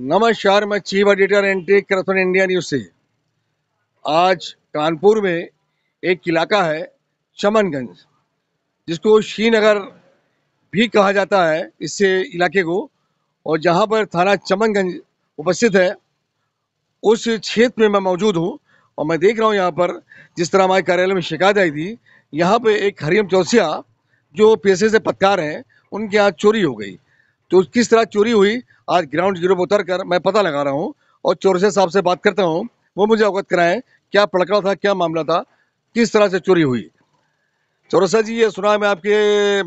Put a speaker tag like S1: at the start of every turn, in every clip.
S1: नमस्कार मैं chief editor anti corruption India news से आज कानपुर में एक इलाका है चमनगंज जिसको श्रीनगर भी कहा जाता है इससे इलाके को और जहां पर थाना चमनगंज उपस्थित है उस क्षेत्र में मैं मौजूद हूं और मैं देख रहा हूं यहां पर जिस तरह हमारे कार्यालय में शिकायत आई थी यहां पर एक हरियम चौसिया जो पेशे से पत्कार हैं उनके यहाँ चोरी हो गई तो किस तरह चोरी हुई आज ग्राउंड जीरो पर उतर कर मैं पता लगा रहा हूँ और चोरसे साहब से बात करता हूँ वो मुझे अवगत कराएं क्या पड़का था क्या मामला था किस तरह से चोरी हुई चौरसा जी ये सुना मैं आपके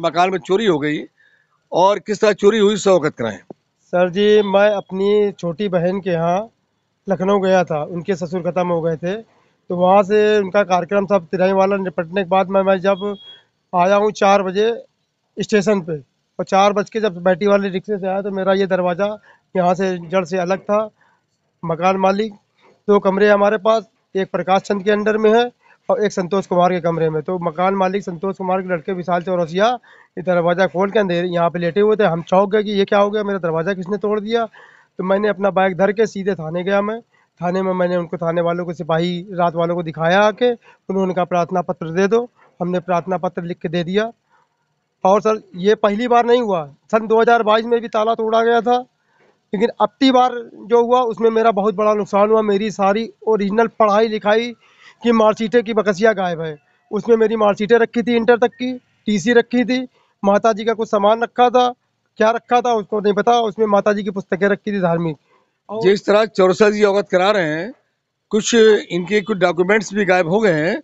S1: मकान में चोरी हो गई और किस तरह चोरी हुई उससे अवगत कराएं
S2: सर जी मैं अपनी छोटी बहन के यहाँ लखनऊ गया था उनके ससुर खत्म हो गए थे तो वहाँ से उनका कार्यक्रम सब तिराई वाला निपटने के बाद मैं मैं जब आया हूँ चार बजे स्टेशन पे और चार बज के जब बैटरी वाले रिक्शे से आया तो मेरा ये दरवाज़ा यहाँ से जड़ से अलग था मकान मालिक दो कमरे हमारे पास एक प्रकाश चंद के अंडर में है और एक संतोष कुमार के कमरे में तो मकान मालिक संतोष कुमार के लड़के विशाल चौरसिया ये दरवाज़ा खोल के अंधेरे यहाँ पे लेटे हुए थे हम चौंक गए कि ये क्या हो गया मेरा दरवाज़ा किसने तोड़ दिया तो मैंने अपना बाइक धर के सीधे थाने गया मैं थाने में मैंने उनको थाने वालों को सिपाही रात वालों को दिखाया आके उन्होंने कहा प्रार्थना पत्र दे दो हमने प्रार्थना पत्र लिख के दे दिया और सर ये पहली बार नहीं हुआ सन 2022 में भी ताला तोड़ा गया था लेकिन अब ती बार जो हुआ उसमें मेरा बहुत बड़ा नुकसान हुआ मेरी सारी ओरिजिनल पढ़ाई लिखाई की मार्कशीटें की बकसिया गायब है उसमें मेरी मार्कशीटें रखी थी इंटर तक की टीसी रखी थी माता जी का कुछ सामान रखा था क्या रखा था उसको नहीं पता उसमें माता जी की पुस्तकें रखी थी धार्मिक जिस तरह चौरसा जी अवगत करा रहे
S1: हैं कुछ इनके कुछ डॉक्यूमेंट्स भी गायब हो गए हैं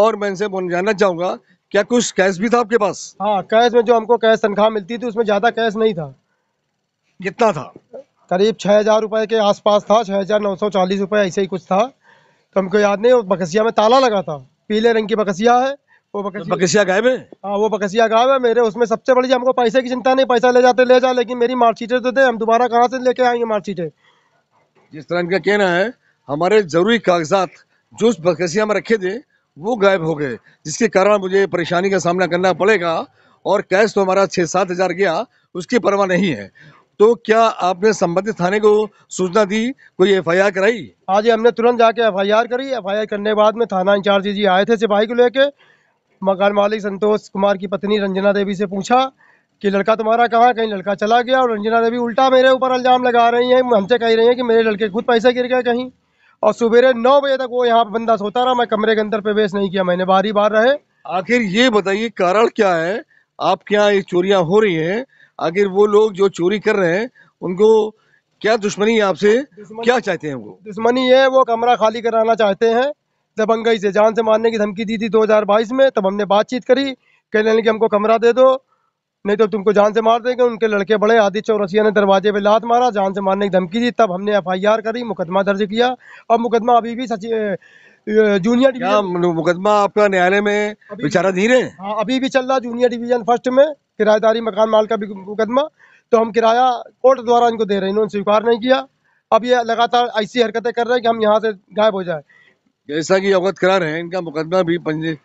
S1: और मैं इनसे जानना चाहूँगा क्या कुछ कैश भी था आपके पास हाँ
S2: कैश में जो हमको कैश तनख्वाह मिलती थी उसमें ज्यादा कैश नहीं था कितना था करीब छः हजार रुपये के आसपास था छः हजार नौ सौ चालीस रुपये ऐसे ही कुछ था तो हमको याद नहीं वो बकसिया में ताला लगा था पीले रंग की बकसिया है वो
S1: बकसिया, बकसिया
S2: गायब है हाँ वो बकसिया गायब है मेरे उसमें सबसे बड़ी हमको पैसे की चिंता नहीं पैसा ले जाते ले जा लेकिन मेरी मार्कशीटें तो दे हम दोबारा कहाँ से लेके आएंगे मार्कशीटें
S1: जिस तरह इनका कहना है हमारे जरूरी कागजात जो उस बकसिया में रखे थे वो गायब हो गए जिसके कारण मुझे परेशानी का सामना करना पड़ेगा और कैश तो हमारा छः सात हज़ार गया उसकी परवाह नहीं
S2: है तो क्या आपने संबंधित थाने को सूचना दी कोई एफआईआर कराई आज हमने तुरंत जाके एफआईआर करी एफआईआर करने के बाद में थाना इंचार्ज जी आए थे सिपाही को लेके मकान मालिक संतोष कुमार की पत्नी रंजना देवी से पूछा कि लड़का तुम्हारा कहाँ कहीं लड़का चला गया और रंजना देवी उल्टा मेरे ऊपर इल्ज़ाम लगा रही हैं हमसे कह रही हैं कि मेरे लड़के खुद पैसे गिर गए कहीं और सुबेरे नौ बजे तक वो यहाँ पे बंदा सोता रहा मैं कमरे के अंदर प्रवेश नहीं किया मैंने बारी ही रहे आखिर ये बताइए कारण क्या है आपके यहाँ ये चोरियाँ हो रही हैं आखिर वो लोग जो चोरी कर रहे हैं उनको क्या दुश्मनी है आपसे क्या चाहते हैं वो दुश्मनी है वो कमरा खाली कराना चाहते हैं दबंगई से जान से मारने की धमकी दी थी 2022 में तब हमने बातचीत करी कहने लगे हमको कमरा दे दो नहीं तो तुमको जान से मार देंगे उनके लड़के बड़े आदि चौरसिया ने दरवाजे पे लात मारा जान से मारने की धमकी दी तब हमने एफआईआर करी मुकदमा दर्ज किया और मुकदमा अभी भी सचिव जूनियर डिवीजन मुकदमा आपका न्यायालय में विचाराधीन है हाँ, अभी भी चल रहा जूनियर डिवीजन फर्स्ट में किराएदारी मकान माल का भी मुकदमा तो हम किराया कोर्ट द्वारा इनको दे रहे हैं इन्होंने स्वीकार नहीं किया अब ये लगातार ऐसी हरकतें कर रहे हैं कि हम यहाँ से गायब हो जाए जैसा कि अवगत करा
S1: रहे हैं इनका मुकदमा भी पंजे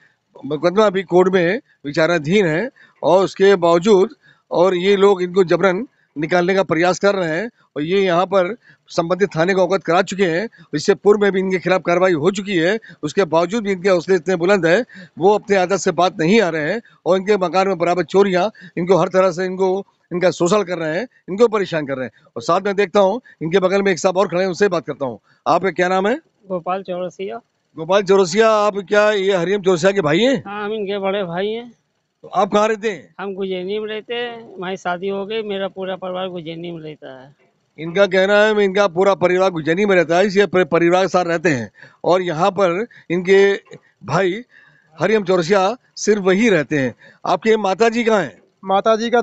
S1: मुकदमा अभी कोर्ट में विचाराधीन है और उसके बावजूद और ये लोग इनको जबरन निकालने का प्रयास कर रहे हैं और ये यहाँ पर संबंधित थाने को अवगत करा चुके हैं इससे पूर्व में भी इनके खिलाफ कार्रवाई हो चुकी है उसके बावजूद भी इनके हौसले इतने बुलंद है वो अपने आदत से बात नहीं आ रहे हैं और इनके मकान में बराबर चोरियाँ इनको हर तरह से इनको इनका शोषण कर रहे हैं इनको परेशान कर रहे हैं और साथ में देखता हूँ इनके बगल में एक साहब और खड़े हैं उनसे बात करता हूँ आपका क्या नाम है गोपाल चौरसिया गोपाल चौरसिया आप क्या ये हरियम चौरसिया के भाई हैं हाँ हम इनके बड़े भाई हैं तो आप कहाँ रहते हैं हम गुजैनी में रहते हैं हमारी शादी हो गई मेरा पूरा परिवार गुजैनी में रहता है इनका कहना है इनका पूरा परिवार गुजैनी में रहता है इसलिए परिवार के साथ रहते हैं और यहाँ पर इनके भाई हरियम चौरसिया
S2: सिर्फ वही रहते हैं आपके माता जी कहाँ हैं माता जी का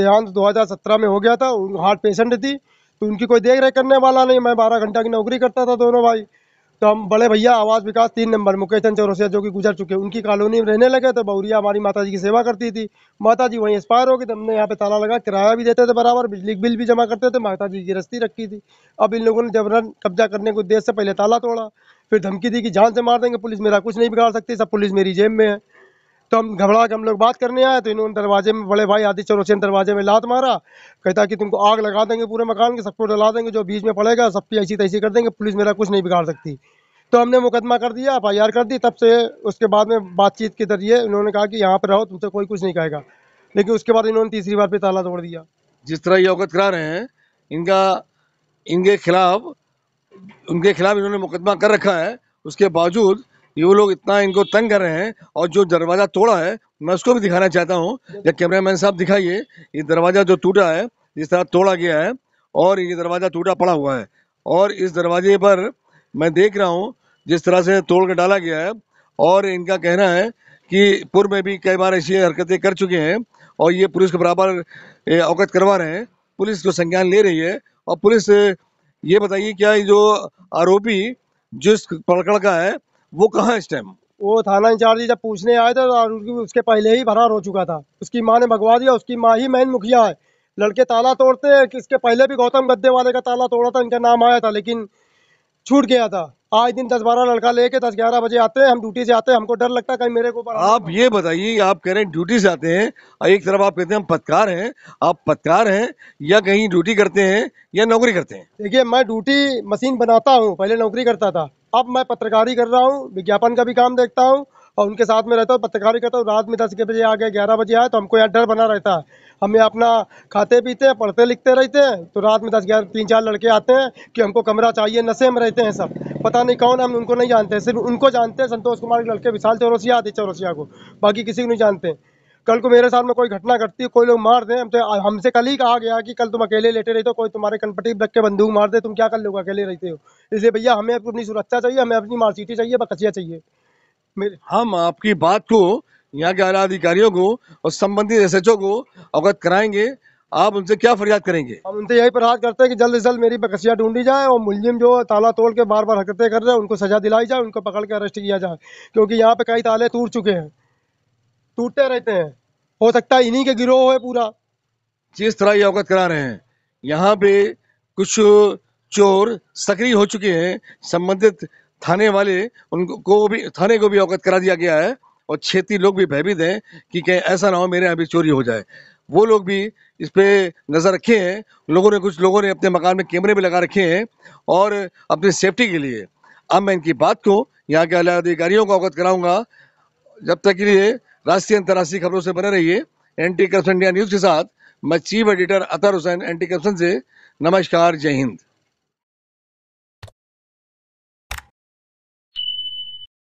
S2: देहांत सत्रह में हो गया था हार्ट पेशेंट थी तो उनकी कोई देख रेख करने वाला नहीं मैं बारह घंटा की नौकरी करता था दोनों भाई तो हम बड़े भैया आवास विकास तीन नंबर मुकेश चंद चौरसिया जो कि गुजर चुके उनकी कॉलोनी में रहने लगे तो बहुरिया हमारी माता जी की सेवा करती थी माता जी वहीं एक्सपायर हो गई तो हमने यहाँ पे ताला लगा किराया भी देते थे बराबर बिजली बिल भी जमा करते थे माता जी की रस्ती रखी थी अब इन लोगों ने जबरन कब्जा करने के उद्देश्य से पहले ताला तोड़ा फिर धमकी दी कि जान से मार देंगे पुलिस मेरा कुछ नहीं बिगाड़ सकती सब पुलिस मेरी जेब में है तो हम घबरा के हम लोग बात करने आए तो इन्होंने दरवाजे में बड़े भाई आदि चरोचन दरवाजे में लात मारा कहता कि तुमको आग लगा देंगे पूरे मकान के सबको डला देंगे जो बीच में पड़ेगा सबकी ऐसी तैसी कर देंगे पुलिस मेरा कुछ नहीं बिगाड़ सकती तो हमने मुकदमा कर दिया एफ कर दी तब से उसके बाद में बातचीत के जरिए उन्होंने कहा कि यहाँ पर रहो तुमसे कोई कुछ नहीं कहेगा लेकिन उसके बाद इन्होंने तीसरी बार पे ताला तोड़ दिया जिस तरह ये अवगत करा रहे हैं इनका इनके खिलाफ उनके खिलाफ इन्होंने
S1: मुकदमा कर रखा है उसके बावजूद ये लोग इतना इनको तंग कर रहे हैं और जो दरवाज़ा तोड़ा है मैं उसको भी दिखाना चाहता हूँ या कैमरामैन साहब दिखाइए ये दरवाज़ा जो टूटा है जिस तरह तोड़ा गया है और ये दरवाज़ा टूटा पड़ा हुआ है और इस दरवाजे पर मैं देख रहा हूँ जिस तरह से तोड़ कर डाला गया है और इनका कहना है कि पूर्व में भी कई बार ऐसी हरकतें कर चुके हैं और ये पुलिस के बराबर अवगत करवा रहे हैं पुलिस को संज्ञान ले रही है और पुलिस ये बताइए क्या जो आरोपी जिस पड़कड़ का है वो कहाँ इस टाइम
S2: वो थाना इंचार्ज जब पूछने आए थे तो उसके पहले ही फरार हो चुका था उसकी माँ ने भगवा दिया उसकी माँ ही मेन मुखिया है लड़के ताला तोड़ते इसके पहले भी गौतम गद्दे वाले का ताला तोड़ा था इनका नाम आया था लेकिन छूट गया था आज दिन दस बारह लड़का लेके दस ग्यारह बजे आते हैं हम ड्यूटी से आते हैं हमको डर लगता है कहीं मेरे को आप ये
S1: बताइए आप कह रहे हैं ड्यूटी से आते हैं और एक तरफ आप कहते हैं हम पत्रकार हैं आप पत्रकार हैं या कहीं ड्यूटी करते हैं या नौकरी करते हैं
S2: देखिए मैं ड्यूटी मशीन बनाता हूँ पहले नौकरी करता था अब मैं पत्रकारी कर रहा हूँ विज्ञापन का भी काम देखता हूँ और उनके साथ में रहता हूँ पत्रकारी करता हूँ रात में दस के बजे आ गए ग्यारह बजे आए तो हमको यहाँ डर बना रहता है हमें अपना खाते पीते पढ़ते लिखते रहते हैं तो रात में दस ग्यारह तीन चार लड़के आते हैं कि हमको कमरा चाहिए नशे में रहते हैं सब पता नहीं कौन हम उनको नहीं जानते सिर्फ उनको जानते हैं संतोष कुमार के लड़के विशाल चौरसिया आते चौरसिया को बाकी किसी को नहीं जानते कल को मेरे साथ में कोई घटना घटती है कोई लोग मार दें हमसे तो हमसे कल ही कहा गया कि कल तुम अकेले लेटे रहते हो कोई तुम्हारे कनपटी रख के बंदूक मार दे तुम क्या कर लोग अकेले रहते हो इसलिए भैया हमें अपनी सुरक्षा चाहिए हमें अपनी मार्सीटी चाहिए बकसिया चाहिए हम आपकी बात को
S1: यहाँ के आला अधिकारियों को और संबंधित एस को अवगत कराएंगे आप उनसे क्या फरियाद करेंगे
S2: हम उनसे यही फरियाद करते हैं कि जल्द से जल्द मेरी बकसिया ढूंढी जाए और मुलजिम जो ताला तोड़ के बार बार हरकतें कर रहे हैं उनको सजा दिलाई जाए उनको पकड़ के अरेस्ट किया जाए क्योंकि यहाँ पे कई ताले टूट चुके हैं टूटते रहते हैं हो सकता है इन्हीं के गिरोह है पूरा जिस तरह ये अवगत करा रहे
S1: हैं यहाँ पे कुछ चोर सक्रिय हो चुके हैं संबंधित थाने वाले उनको भी थाने को भी अवगत करा दिया गया है और क्षेत्रीय लोग भी भयभीत हैं कि कहीं ऐसा ना हो मेरे यहाँ भी चोरी हो जाए वो लोग भी इस पर नज़र रखे हैं लोगों ने कुछ लोगों ने अपने मकान में कैमरे भी लगा रखे हैं और अपनी सेफ्टी के लिए अब मैं इनकी बात को यहाँ के आला अधिकारियों को अवगत कराऊंगा जब तक के लिए राष्ट्रीय अंतर्राष्ट्रीय खबरों से बने रहिए एंटी करप्शन इंडिया न्यूज के साथ मैं chief editor Atar Hussain anti corruption से नमस्कार जय हिंद